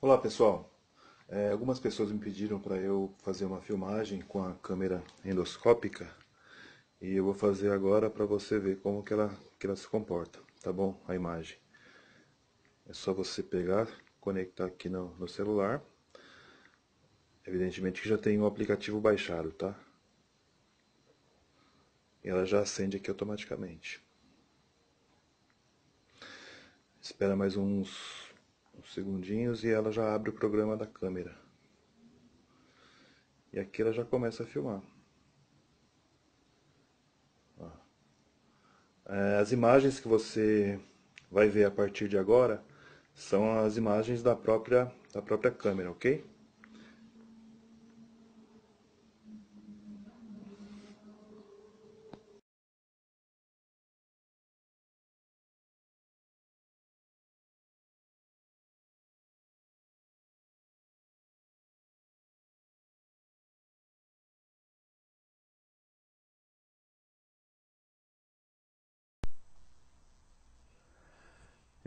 Olá pessoal, é, algumas pessoas me pediram para eu fazer uma filmagem com a câmera endoscópica e eu vou fazer agora para você ver como que ela, que ela se comporta, tá bom? A imagem. É só você pegar, conectar aqui no, no celular. Evidentemente que já tem o um aplicativo baixado, tá? E ela já acende aqui automaticamente. Espera mais uns segundinhos e ela já abre o programa da câmera. E aqui ela já começa a filmar. É, as imagens que você vai ver a partir de agora são as imagens da própria, da própria câmera, ok?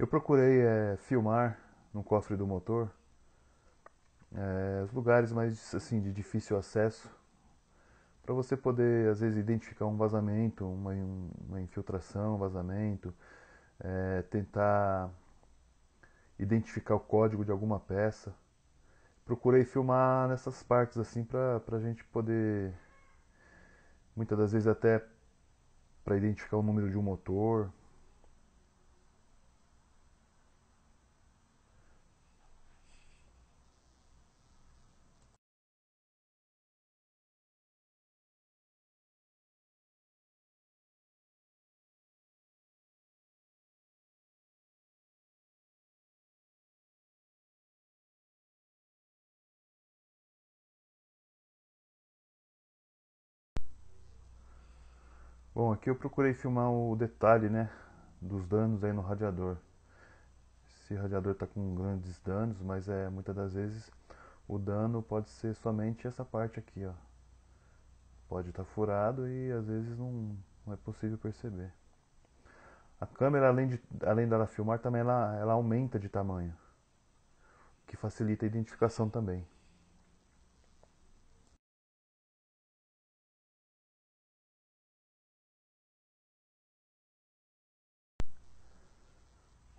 Eu procurei é, filmar no cofre do motor é, os lugares mais assim de difícil acesso para você poder às vezes identificar um vazamento, uma, uma infiltração, um vazamento, é, tentar identificar o código de alguma peça. Procurei filmar nessas partes assim para a gente poder muitas das vezes até para identificar o número de um motor, Bom, aqui eu procurei filmar o detalhe, né, dos danos aí no radiador. Esse radiador está com grandes danos, mas é muitas das vezes o dano pode ser somente essa parte aqui, ó. Pode estar tá furado e às vezes não, não é possível perceber. A câmera, além, de, além dela filmar, também ela, ela aumenta de tamanho, que facilita a identificação também.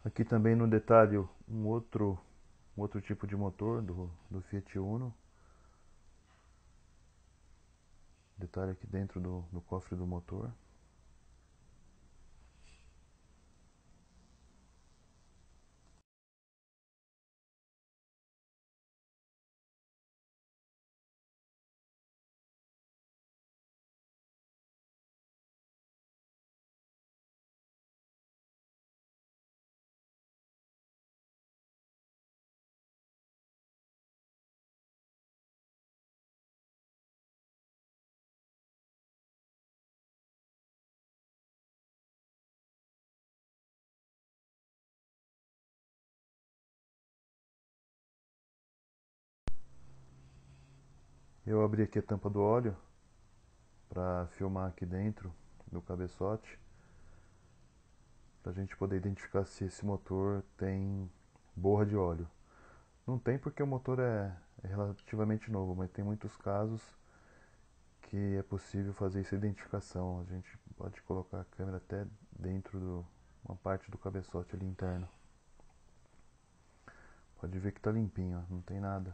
Aqui também no detalhe um outro, um outro tipo de motor do, do Fiat Uno. Detalhe aqui dentro do, do cofre do motor. Eu abri aqui a tampa do óleo para filmar aqui dentro do cabeçote para a gente poder identificar se esse motor tem borra de óleo. Não tem porque o motor é relativamente novo, mas tem muitos casos que é possível fazer essa identificação. A gente pode colocar a câmera até dentro de uma parte do cabeçote ali interno. Pode ver que está limpinho, ó, não tem nada.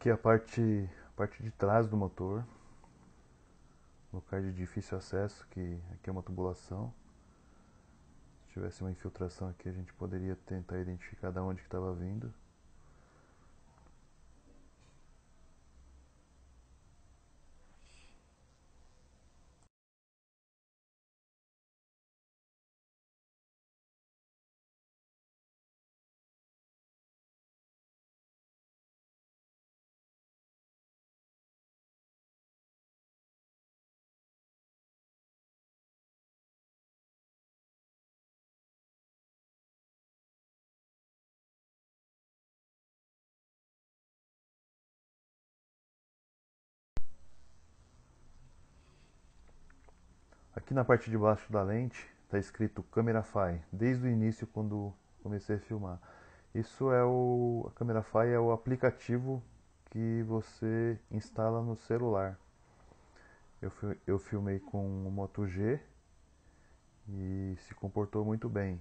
Aqui é a parte, a parte de trás do motor, lugar de difícil acesso, que aqui é uma tubulação. Se tivesse uma infiltração aqui, a gente poderia tentar identificar da onde que estava vindo. Aqui na parte de baixo da lente está escrito Câmera Fire, desde o início quando comecei a filmar. Isso é o a Câmera Fire é o aplicativo que você instala no celular. Eu, eu filmei com o Moto G e se comportou muito bem.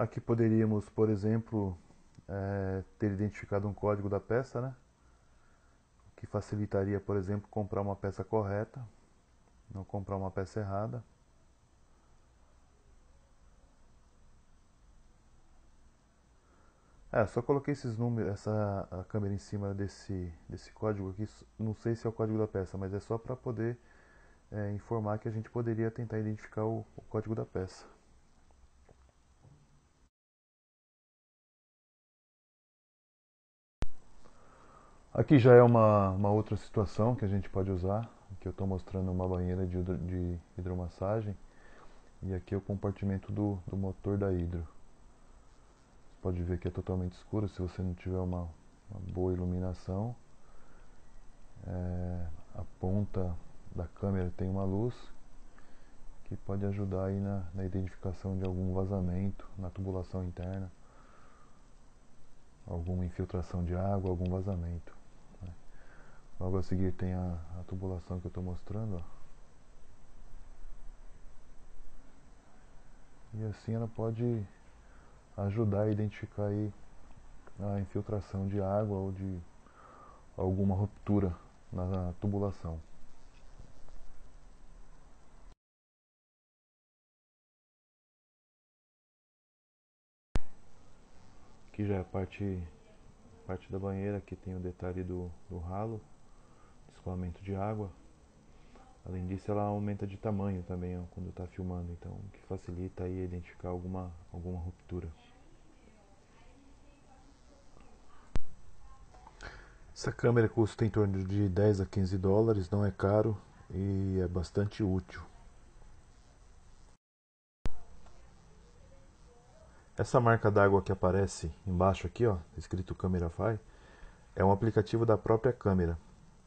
Aqui poderíamos, por exemplo, é, ter identificado um código da peça, né? que facilitaria, por exemplo, comprar uma peça correta, não comprar uma peça errada. É, só coloquei esses números, essa a câmera em cima desse, desse código aqui, não sei se é o código da peça, mas é só para poder é, informar que a gente poderia tentar identificar o, o código da peça. Aqui já é uma, uma outra situação que a gente pode usar. Aqui eu estou mostrando uma banheira de, hidro, de hidromassagem. E aqui é o compartimento do, do motor da hidro. Você pode ver que é totalmente escuro se você não tiver uma, uma boa iluminação. É, a ponta da câmera tem uma luz que pode ajudar aí na, na identificação de algum vazamento na tubulação interna, alguma infiltração de água, algum vazamento. Logo a seguir tem a, a tubulação que eu estou mostrando. Ó. E assim ela pode ajudar a identificar aí a infiltração de água ou de alguma ruptura na, na tubulação. Aqui já é a parte, parte da banheira, aqui tem o detalhe do, do ralo escoamento de água. Além disso, ela aumenta de tamanho também ó, quando está filmando, então que facilita aí identificar alguma, alguma ruptura. Essa câmera custa em torno de 10 a 15 dólares, não é caro e é bastante útil. Essa marca d'água que aparece embaixo aqui, ó, escrito Câmera Fi, é um aplicativo da própria câmera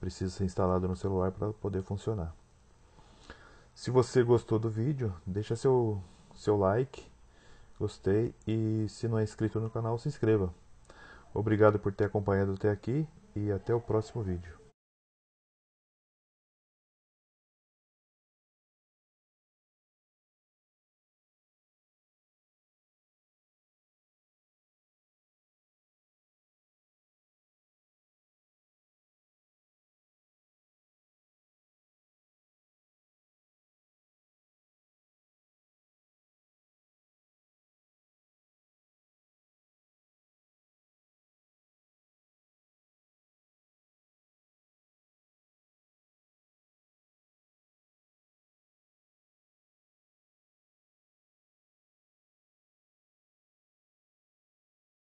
precisa ser instalado no celular para poder funcionar. Se você gostou do vídeo, deixa seu, seu like, gostei e se não é inscrito no canal, se inscreva. Obrigado por ter acompanhado até aqui e até o próximo vídeo.